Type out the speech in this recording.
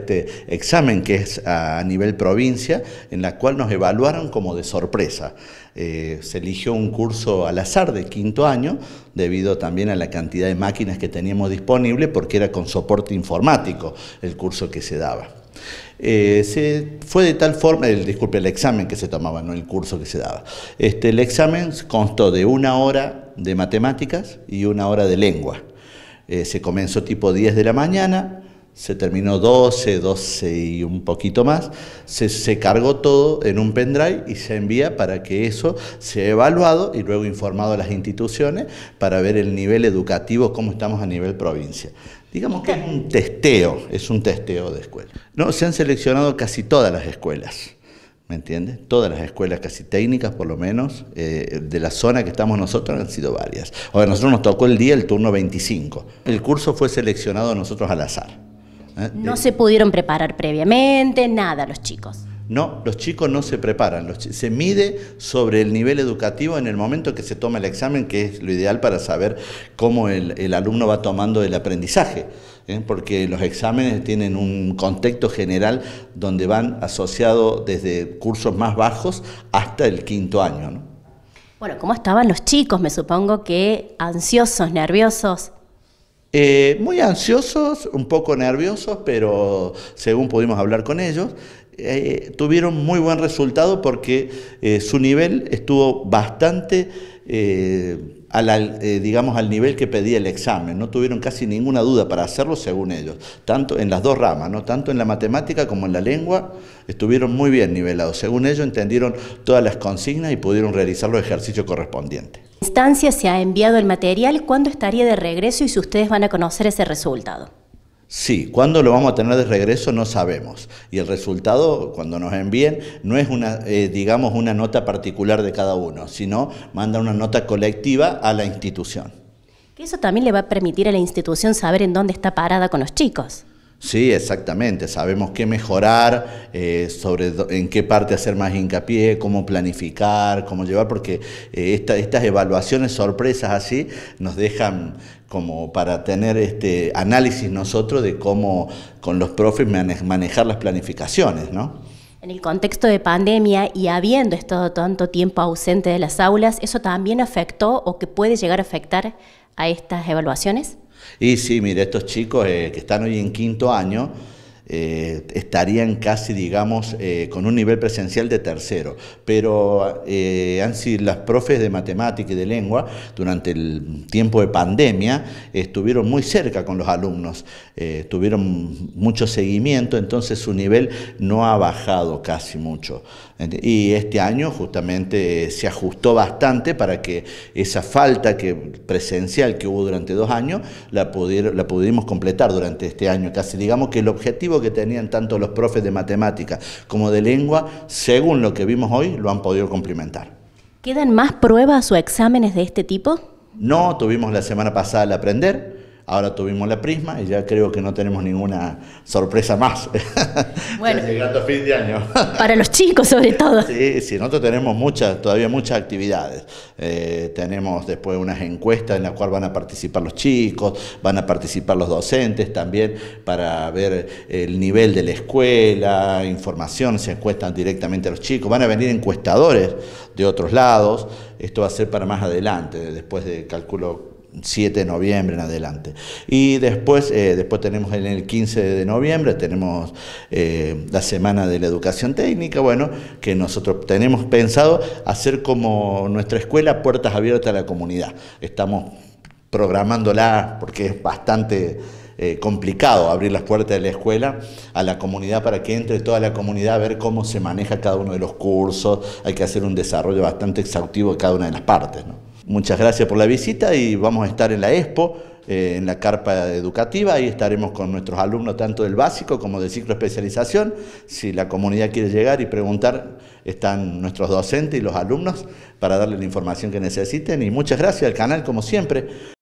Este examen que es a nivel provincia, en la cual nos evaluaron como de sorpresa. Eh, se eligió un curso al azar de quinto año, debido también a la cantidad de máquinas que teníamos disponible, porque era con soporte informático el curso que se daba. Eh, se, fue de tal forma, el, disculpe, el examen que se tomaba, no el curso que se daba. Este, el examen constó de una hora de matemáticas y una hora de lengua. Eh, se comenzó tipo 10 de la mañana, se terminó 12, 12 y un poquito más, se, cargó todo en un pendrive y se envía para que eso sea evaluado y luego informado a las instituciones para ver el nivel educativo, cómo estamos a nivel provincia. Digamos que es un testeo, es un testeo de escuela. No, se han seleccionado casi todas las escuelas. ¿Me entiendes? Todas las escuelas, casi técnicas por lo menos, eh, de la zona que estamos nosotros han sido varias. A nosotros nos tocó el día, el turno 25. El curso fue seleccionado a nosotros al azar. ¿eh? No eh, se pudieron preparar previamente, nada los chicos. No, los chicos no se preparan, se mide sobre el nivel educativo en el momento que se toma el examen, que es lo ideal para saber cómo el, alumno va tomando el aprendizaje, ¿eh? porque los exámenes tienen un contexto general donde van asociados desde cursos más bajos hasta el quinto año. Bueno, ¿cómo estaban los chicos? Me supongo que ansiosos, nerviosos. Eh, muy ansiosos, un poco nerviosos, pero según pudimos hablar con ellos, eh, tuvieron muy buen resultado porque eh, su nivel estuvo bastante eh, eh, digamos, al nivel que pedía el examen. No tuvieron casi ninguna duda para hacerlo según ellos, tanto en las dos ramas, ¿no? tanto en la matemática como en la lengua, estuvieron muy bien nivelados. Según ellos entendieron todas las consignas y pudieron realizar los ejercicios correspondientes. instancia se ha enviado el material, ¿cuándo estaría de regreso y si ustedes van a conocer ese resultado? Sí, cuándo lo vamos a tener de regreso no sabemos. Y el resultado, cuando nos envíen, no es una, eh, digamos, una nota particular de cada uno, sino manda una nota colectiva a la institución. Que eso también le va a permitir a la institución saber en dónde está parada con los chicos. Sí, exactamente. Sabemos qué mejorar, eh, sobre en qué parte hacer más hincapié, cómo planificar, cómo llevar, porque eh, estas evaluaciones sorpresas así nos dejan como para tener este análisis nosotros de cómo con los profes manejar las planificaciones, ¿no? En el contexto de pandemia y habiendo estado tanto tiempo ausente de las aulas, ¿eso también afectó o que puede llegar a afectar a estas evaluaciones? Y sí, mire, estos chicos eh, que están hoy en quinto año, eh, estarían casi, digamos, eh, con un nivel presencial de tercero. Pero han sido las profes de matemática y de lengua durante el tiempo de pandemia estuvieron muy cerca con los alumnos, tuvieron mucho seguimiento, entonces su nivel no ha bajado casi mucho. Y este año justamente se ajustó bastante para que esa falta que, presencial que hubo durante dos años la, pudimos completar durante este año. Casi digamos que el objetivo que tenían tanto los profes de matemática como de lengua, según lo que vimos hoy, lo han podido cumplimentar. ¿Quedan más pruebas o exámenes de este tipo? No, tuvimos la semana pasada el aprender Ahora tuvimos la Prisma y ya creo que no tenemos ninguna sorpresa más. Bueno, llegando a fin de año. Para los chicos sobre todo. Sí, sí, nosotros tenemos muchas, todavía muchas actividades. Eh, tenemos después unas encuestas en las cuales van a participar los chicos, van a participar los docentes también para ver el nivel de la escuela, información, se encuestan directamente a los chicos, van a venir encuestadores de otros lados. Esto va a ser para más adelante, después de cálculo 7 de noviembre en adelante. Y después, eh, después tenemos en el 15 de noviembre, tenemos eh, la Semana de la Educación Técnica, bueno, que nosotros tenemos pensado hacer como nuestra escuela puertas abiertas a la comunidad. Estamos programándola porque es bastante... Eh, complicado abrir las puertas de la escuela a la comunidad para que entre toda la comunidad a ver cómo se maneja cada uno de los cursos. Hay que hacer un desarrollo bastante exhaustivo de cada una de las partes. ¿no? Muchas gracias por la visita y vamos a estar en la Expo, eh, en la carpa educativa, ahí estaremos con nuestros alumnos tanto del básico como del ciclo especialización. Si la comunidad quiere llegar y preguntar, están nuestros docentes y los alumnos para darle la información que necesiten. Y muchas gracias al canal, como siempre.